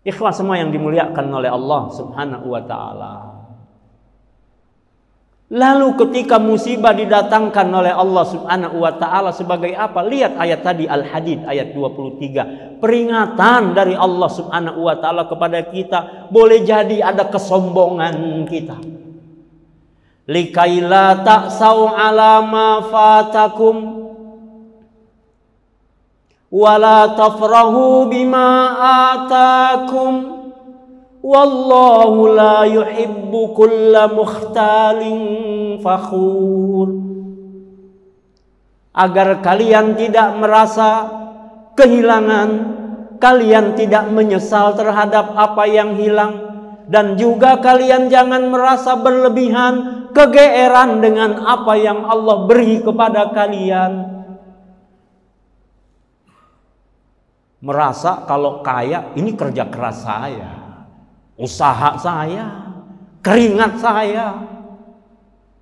Ikhlas semua yang dimuliakan oleh Allah Subhanahu wa taala. Lalu ketika musibah didatangkan oleh Allah Subhanahu wa taala sebagai apa? Lihat ayat tadi Al-Hadid ayat 23. Peringatan dari Allah Subhanahu wa taala kepada kita boleh jadi ada kesombongan kita. Likaila ta'sau alama fatakum wala tafrahu bima atakum wallahu la yuhibbu kulla mukhtalin fakhur agar kalian tidak merasa kehilangan, kalian tidak menyesal terhadap apa yang hilang, dan juga kalian jangan merasa berlebihan kegeeran dengan apa yang Allah beri kepada kalian. merasa kalau kaya ini kerja keras saya, usaha saya, keringat saya.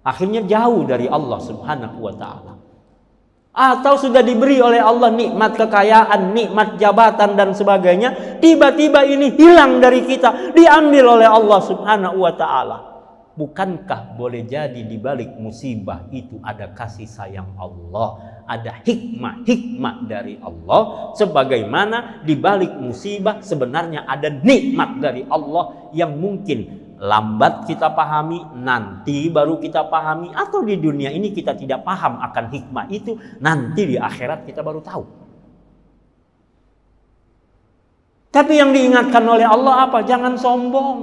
Akhirnya jauh dari Allah Subhanahu wa taala. Atau sudah diberi oleh Allah nikmat kekayaan, nikmat jabatan dan sebagainya, tiba-tiba ini hilang dari kita, diambil oleh Allah Subhanahu wa taala. Bukankah boleh jadi di balik musibah itu ada kasih sayang Allah ada hikmah-hikmah dari Allah sebagaimana di balik musibah sebenarnya ada nikmat dari Allah yang mungkin lambat kita pahami, nanti baru kita pahami atau di dunia ini kita tidak paham akan hikmah itu, nanti di akhirat kita baru tahu. Tapi yang diingatkan oleh Allah apa? Jangan sombong.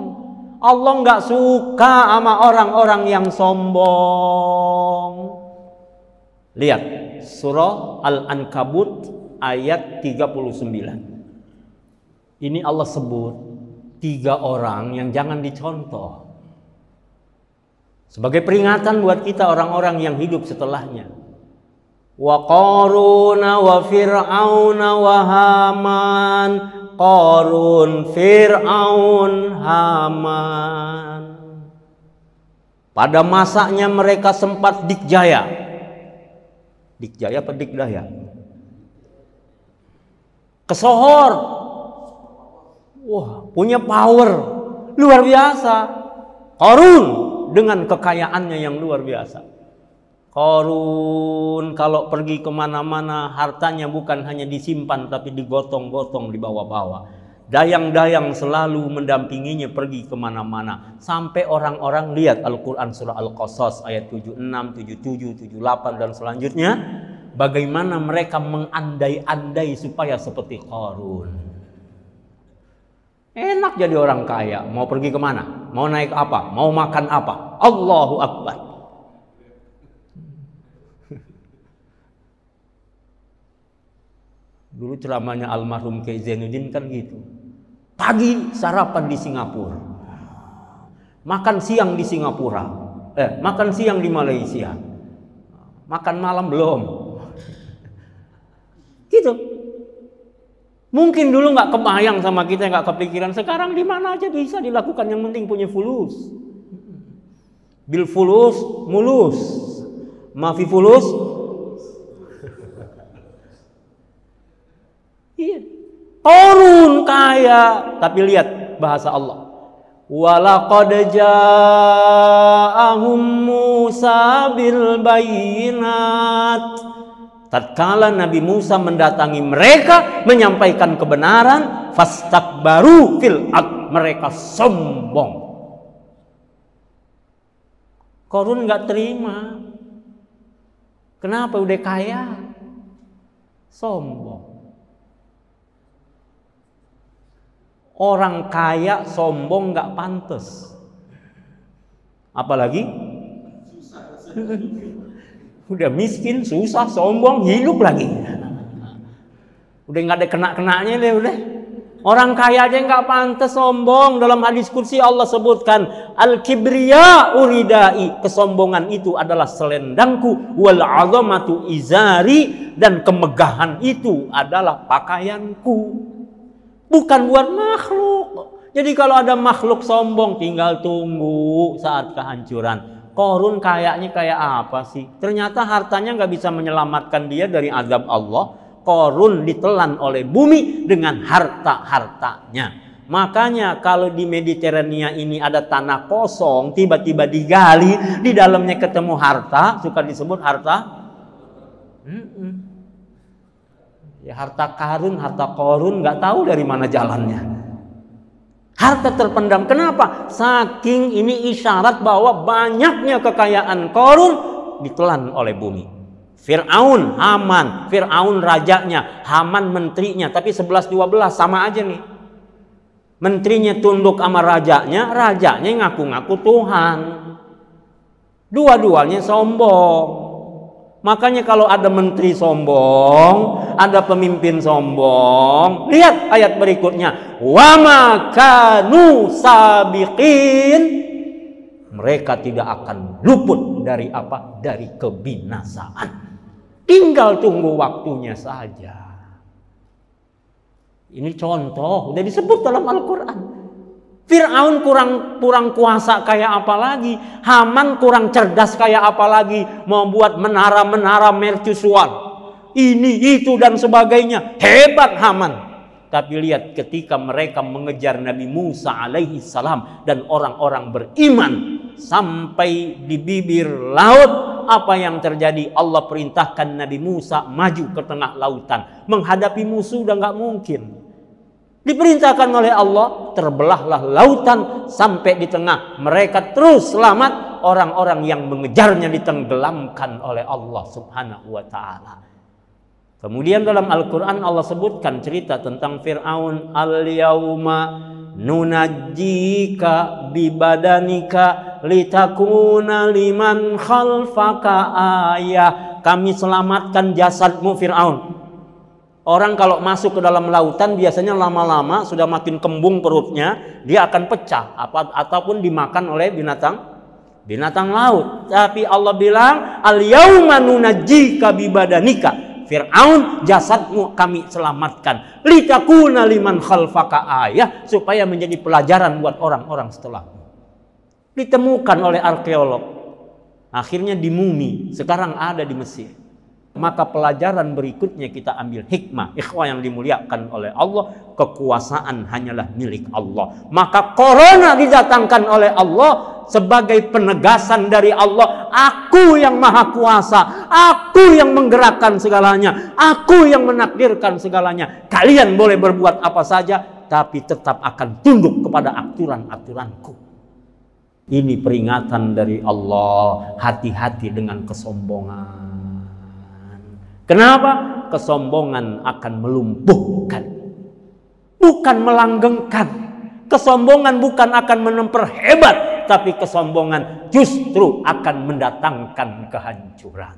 Allah nggak suka sama orang-orang yang sombong. Lihat surah Al-Ankabut ayat 39. Ini Allah sebut tiga orang yang jangan dicontoh. Sebagai peringatan buat kita orang-orang yang hidup setelahnya. Wa qarun wa fir'aun wa haman Qarun Fir'aun Haman Pada masanya mereka sempat dikjaya Dikjaya apa Dikdaya? Kesohor. Wah, punya power luar biasa. Korun dengan kekayaannya yang luar biasa. Korun kalau pergi kemana-mana hartanya bukan hanya disimpan tapi digotong-gotong dibawa-bawa. Dayang-dayang selalu mendampinginya pergi kemana-mana. Sampai orang-orang lihat Al-Quran surah Al-Qasas ayat 76, 77, 78 dan selanjutnya. Bagaimana mereka mengandai-andai supaya seperti Qarun. Enak jadi orang kaya. Mau pergi kemana? Mau naik apa? Mau makan apa? Allahu Akbar. Dulu ceramahnya almarhum Kiai Zainuddin kan gitu. Pagi sarapan di Singapura. Makan siang di Singapura. Eh, makan siang di Malaysia. Makan malam belum. Gitu. Mungkin dulu nggak kebayang sama kita, nggak kepikiran. Sekarang di mana aja bisa dilakukan. Yang penting punya fulus. Bil fulus, mulus. Mafi fulus, Korun kaya, tapi lihat bahasa Allah. Walaqad ja'ahum Musa bil bayinat. Tatkala Nabi Musa mendatangi mereka menyampaikan kebenaran, fastakbaru fil ad mereka sombong. Korun nggak terima. Kenapa udah kaya? Sombong. Orang kaya sombong nggak pantas. Apalagi udah miskin, susah, sombong, hidup lagi. Udah nggak ada kena-kenanya deh udah. Orang kaya aja nggak pantas sombong. Dalam hadis kursi Allah sebutkan al kibriya uridai kesombongan itu adalah selendangku wal azamatu izari dan kemegahan itu adalah pakaianku. Bukan buat makhluk. Jadi kalau ada makhluk sombong tinggal tunggu saat kehancuran. Korun kayaknya kayak apa sih? Ternyata hartanya nggak bisa menyelamatkan dia dari azab Allah. Korun ditelan oleh bumi dengan harta-hartanya. Makanya kalau di Mediterania ini ada tanah kosong, tiba-tiba digali, di dalamnya ketemu harta, suka disebut harta. Mm Ya, harta karun, harta korun, nggak tahu dari mana jalannya. Harta terpendam. Kenapa? Saking ini isyarat bahwa banyaknya kekayaan korun ditelan oleh bumi. Fir'aun, Haman, Fir'aun rajanya, Haman menterinya, tapi 11-12 sama aja nih. Menterinya tunduk sama rajanya, rajanya ngaku-ngaku Tuhan. Dua-duanya sombong. Makanya kalau ada menteri sombong, ada pemimpin sombong, lihat ayat berikutnya. Wama kanu sabiqin. Mereka tidak akan luput dari apa? Dari kebinasaan. Tinggal tunggu waktunya saja. Ini contoh, sudah disebut dalam Al-Quran. Fir'aun kurang kurang kuasa kayak apa lagi? Haman kurang cerdas kayak apa lagi? Membuat menara-menara mercusuar. Ini, itu, dan sebagainya. Hebat Haman. Tapi lihat ketika mereka mengejar Nabi Musa alaihi salam dan orang-orang beriman sampai di bibir laut apa yang terjadi? Allah perintahkan Nabi Musa maju ke tengah lautan. Menghadapi musuh udah nggak mungkin. Diperintahkan oleh Allah terbelahlah lautan sampai di tengah. Mereka terus selamat, orang-orang yang mengejarnya ditenggelamkan oleh Allah Subhanahu wa taala. Kemudian dalam Al-Qur'an Allah sebutkan cerita tentang Firaun al-yauma nunajika bibadanika litakuna liman khalfaka ayah. Kami selamatkan jasadmu Firaun Orang kalau masuk ke dalam lautan biasanya lama-lama sudah makin kembung perutnya, dia akan pecah apa ataupun dimakan oleh binatang binatang laut. Tapi Allah bilang, "Al yauma nunajjika bibadanika." Fir'aun jasadmu kami selamatkan litakuna liman khalfaka ayah supaya menjadi pelajaran buat orang-orang setelahmu ditemukan oleh arkeolog akhirnya di mumi sekarang ada di Mesir maka pelajaran berikutnya kita ambil hikmah. Ikhwah yang dimuliakan oleh Allah, kekuasaan hanyalah milik Allah. Maka corona didatangkan oleh Allah sebagai penegasan dari Allah, aku yang maha kuasa, aku yang menggerakkan segalanya, aku yang menakdirkan segalanya. Kalian boleh berbuat apa saja, tapi tetap akan tunduk kepada aturan-aturanku. Ini peringatan dari Allah, hati-hati dengan kesombongan. Kenapa? Kesombongan akan melumpuhkan. Bukan melanggengkan. Kesombongan bukan akan hebat, Tapi kesombongan justru akan mendatangkan kehancuran.